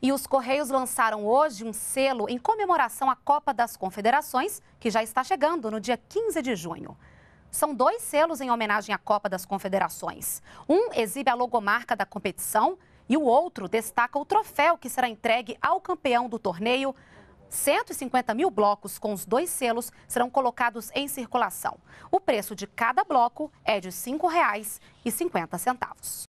E os Correios lançaram hoje um selo em comemoração à Copa das Confederações, que já está chegando no dia 15 de junho. São dois selos em homenagem à Copa das Confederações. Um exibe a logomarca da competição e o outro destaca o troféu que será entregue ao campeão do torneio. 150 mil blocos com os dois selos serão colocados em circulação. O preço de cada bloco é de R$ 5,50.